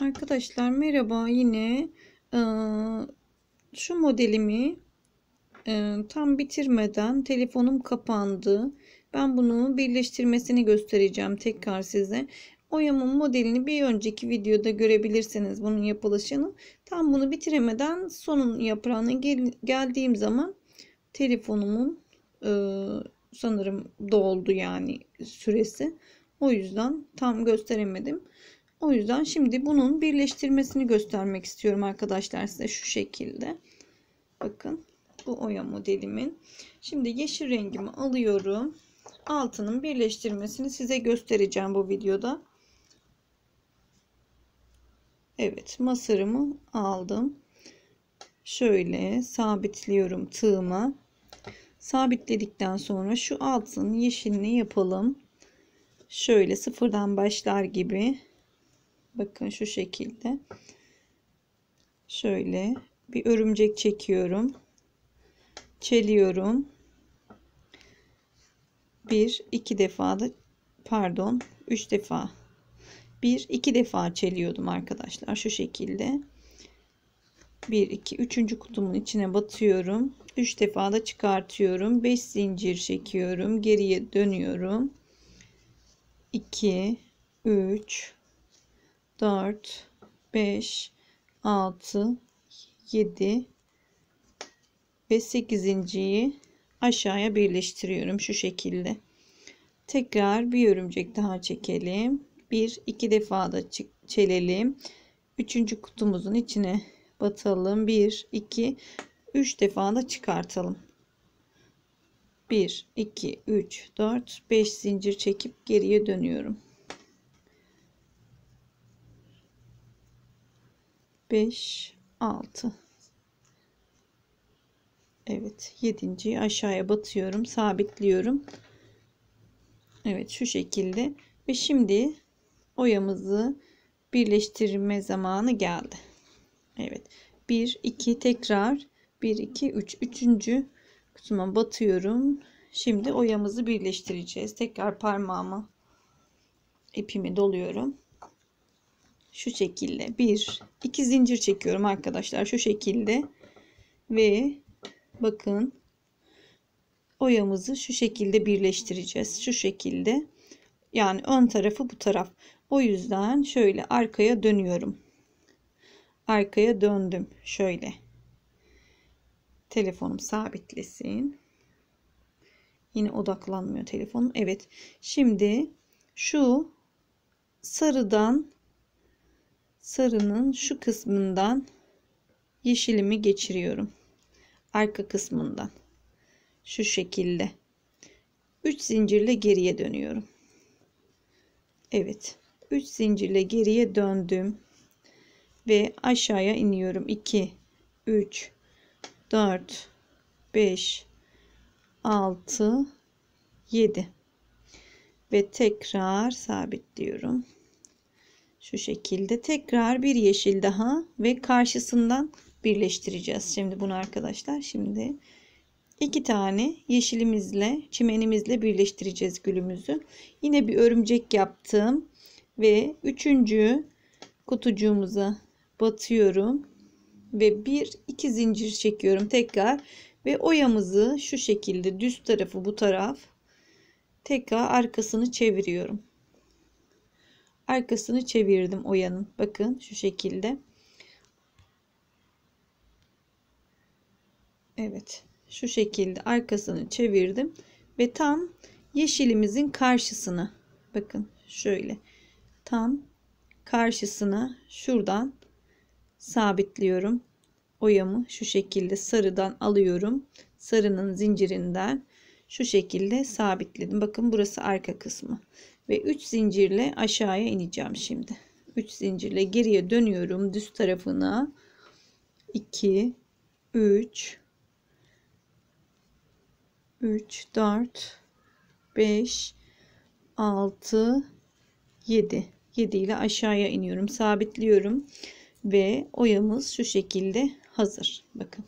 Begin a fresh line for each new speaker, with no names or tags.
Arkadaşlar merhaba yine e, şu modelimi e, tam bitirmeden telefonum kapandı. Ben bunu birleştirmesini göstereceğim tekrar size. Oyamın modelini bir önceki videoda görebilirsiniz bunun yapılışını. Tam bunu bitiremeden sonun yaprağına gel geldiğim zaman telefonumun e, sanırım doldu yani süresi. O yüzden tam gösteremedim. O yüzden şimdi bunun birleştirmesini göstermek istiyorum arkadaşlar size şu şekilde. Bakın bu oya modelimin. Şimdi yeşil rengimi alıyorum. Altının birleştirmesini size göstereceğim bu videoda. Evet masarımı aldım. Şöyle sabitliyorum tığıma. Sabitledikten sonra şu altın yeşilini yapalım. Şöyle sıfırdan başlar gibi Bakın şu şekilde. Şöyle bir örümcek çekiyorum. Çeliyorum. Bir, iki defa da pardon, üç defa. Bir, iki defa çeliyordum arkadaşlar şu şekilde. Bir iki üçüncü kutumun içine batıyorum. üç defa da çıkartıyorum. beş zincir çekiyorum. Geriye dönüyorum. 2 üç. 4, 5, 6, 7 ve 8.yi aşağıya birleştiriyorum şu şekilde. Tekrar bir örümcek daha çekelim. 1 2 defa da çelelim. 3. kutumuzun içine batalım. 1 2 3 defa da çıkartalım. 1 2 3 4 5 zincir çekip geriye dönüyorum. 5 6 Evet yedinciyi aşağıya batıyorum sabitliyorum Evet şu şekilde ve şimdi oyamızı birleştirme zamanı geldi Evet 1 2 tekrar 1 2 3 üçüncü kutuma batıyorum şimdi oyamızı birleştireceğiz tekrar parmağımı ipimi doluyorum şu şekilde bir iki zincir çekiyorum arkadaşlar şu şekilde ve bakın oyamızı şu şekilde birleştireceğiz şu şekilde yani ön tarafı bu taraf o yüzden şöyle arkaya dönüyorum arkaya döndüm şöyle telefonum sabitlesin yine odaklanmıyor telefonum Evet şimdi şu sarıdan sarının şu kısmından yeşilimi geçiriyorum. Arka kısmından. Şu şekilde. 3 zincirle geriye dönüyorum. Evet. 3 zincirle geriye döndüm. Ve aşağıya iniyorum. 2, 3, 4, 5, 6, 7. Ve tekrar sabitliyorum. Şu şekilde tekrar bir yeşil daha ve karşısından birleştireceğiz. Şimdi bunu arkadaşlar şimdi iki tane yeşilimizle çimenimizle birleştireceğiz gülümüzü. Yine bir örümcek yaptım ve üçüncü kutucuğumuza batıyorum ve bir iki zincir çekiyorum tekrar ve oyamızı şu şekilde düz tarafı bu taraf tekrar arkasını çeviriyorum. Arkasını çevirdim oyanın. Bakın şu şekilde. Evet şu şekilde arkasını çevirdim. Ve tam yeşilimizin karşısına bakın şöyle tam karşısına şuradan sabitliyorum. Oyamı şu şekilde sarıdan alıyorum. Sarının zincirinden şu şekilde sabitledim. Bakın burası arka kısmı ve 3 zincirle aşağıya ineceğim şimdi 3 zincirle geriye dönüyorum düz tarafına 2 3 3 4 5 6 7 7 ile aşağıya iniyorum sabitliyorum ve oyamız şu şekilde hazır bakın